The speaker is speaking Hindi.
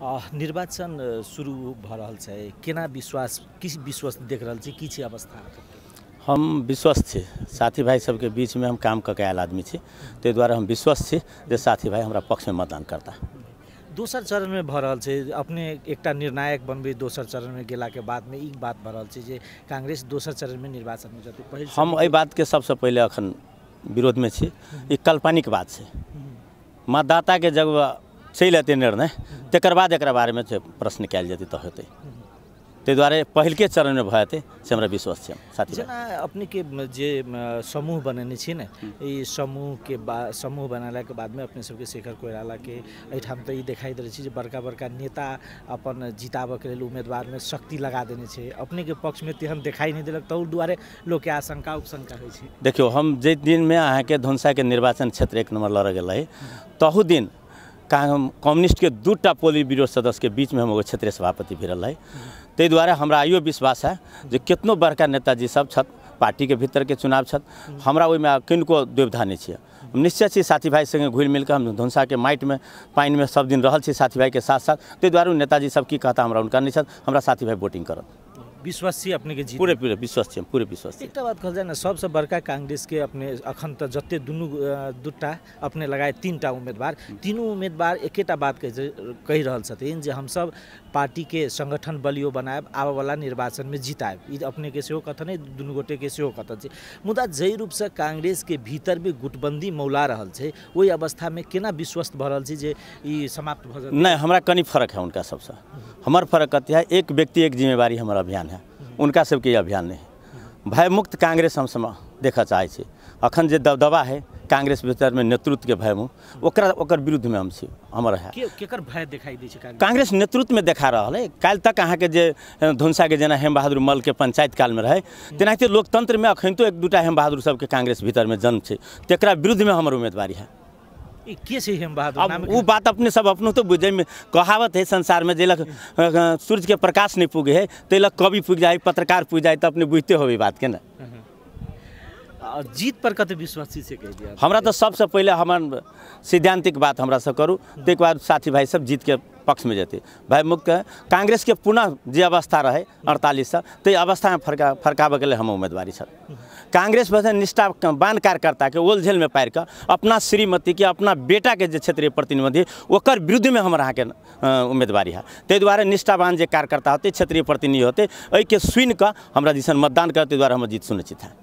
निर्वाचन शुरू भाई केना विश्वास किस विश्वास देख रहा कि अवस्था हम विश्वस्त छी साथी भाइ सबके बीचमे हम काम कऽ के आयल आदमी छी ताहि दुआरे हम विश्वस्त छी जे साथी भाइ हमरा पक्षमे मतदान करता दोसर चरण में रहल छै अपने एक निर्णायक बनबे दोसर चरण में चरणमे गेलाके बादमे ई बात भऽ रहल छै जे काङ्ग्रेस दोसर चरणमे निर्वाचनमे जतै पहिल हम एहि बातके सबसँ पहिले एखन विरोधमे छी ई हम्म। काल्पनिक बात हम्म। मतदाता के जब से लेतै निर्णय तकर बाद एकरा बारेमे प्रश्न कयल जेतै तऽ हेतै ताहि दुआरे पहिलके चरणमे भऽ जेतै से हमरा विश्वास छै साथी अपनेके जे समूह बनेने छी ने ई समूहके बा समूह बनेलाके बादमे अपने सबके शेखर कोइरालाके एहिठाम तऽ ई देखाइत रहै छी जे बड़का बड़का नेता अपन जिताबऽके लेल उम्मीदवारमे शक्ति लगा देने छै अपनेके पक्षमे तेहन देखाइ नहि देलक ताहि दुआरे लोकके आशंका उपशंका होइ छै देखियौ हम जाहि दिनमे अहाँके धनुषाके निर्वाचन क्षेत्र एक नम्बर लड़ऽ गेलै तहु दिन कम्युनिस्टके दू टा पोली विरोध बीच में हम क्षेत्रीय सभापति भिड़ल है ताहि दुआरे हमरा इहो विश्वास है जे कतनो बड़का नेताजी सब पार्टी के भीतर के चुनाव छथि हमरा ओहिमे किनको दुविधा नहि छै निश्चय छी साथी भाइ सङ्गे घुलि धनसा के माटि में पानी में सब दिन रहल छी साथी भाइके साथ साथ ताहि दुआरे नेताजी सब की कहता हमारा हुनका नहि छथि हमरा साथी भाई वोटिंग करत विश्वास छी अपने के जी पूरे पूरे विश्वास छी पूरे विश्वास छी एकटा बात कहल जाय बड़का कांग्रेस के अपने अखन तऽ जते दुनू दूटा अपने लगाए तीनटा उम्मीदवार तीनू उम्मीदवार एकेटा बात कहि रहल छथिन जे हमसब पार्टी के संगठन बलियो आबवला निर्वाचन में जितायब ई अपने के सेहो कथन अइ दुनु गोटे के सेहो कथन छै मुदा जाहि रूपसँ कांग्रेस के भीतर भी गुटबंदी मौला रहल छै ओहि में केना विश्वस्त भऽ रहल छी जे ई समाप्त भऽ जाए नहि हमरा कनी फरक है उनका सबसँ हमर फरक कथी है एक व्यक्ति एक जिम्मेवारी हमर अभियान है उनका सबके अभियान नहीं भयमुक्त कांग्रेस हम समा देख चाहे अखन जे दबदबा है कांग्रेस भीतर में नेतृत्व के भय हूँ विरुद्ध में हम छी हमर है केकर भय दिखाई दी कांग्रेस नेतृत्व में देखा रहा है कल तक अहाँ के धुनसा के जेना हेम बहादुर मल के पंचायत काल में रहे तेनाते लोकतंत्र में अखनतों एक दूटा हेम बहादुर सबके कांग्रेस भीतर में जन्म है तेरा विरुद्ध में हमर उम्मीदवारी है अब वो बात अपने सब अपनों तो बुझे में कहावत है संसार में जेल सूर्य के प्रकाश नहीं पुगे है तेल तो कवि पुग जाए पत्रकार पुग जाए तो अपने बुझते हो बात के ना जीत पर कत विश्वास से कह दिया हमारा तो सबसे पहले हम सिद्धांतिक बात हमारा से करूँ हम्म। तक बाद साथी भाई सब जीत के पक्ष में भाई जेतै कांग्रेस के पुनः जे अवस्था रहै अड़तालीस साल त्यही अवस्थामा फर्का के लिए हम उम्मेदवारी छौँ कांग्रेस भए निष्ठा बान कार्यकर्ताके ओलझेलमे पारिकऽ अपना श्रीमती के अपना बेटा के क्षेत्रीय प्रतिनिधि विरुद्ध में हम अहाँके उम्मेदवारी है ते दुआरे निष्ठावान जे कार्यकर्ता होतै क्षेत्रीय प्रतिनिधि होते सुनिक सुनि कऽ मतदान करतै ताहि हम जीत सुनिश्चित है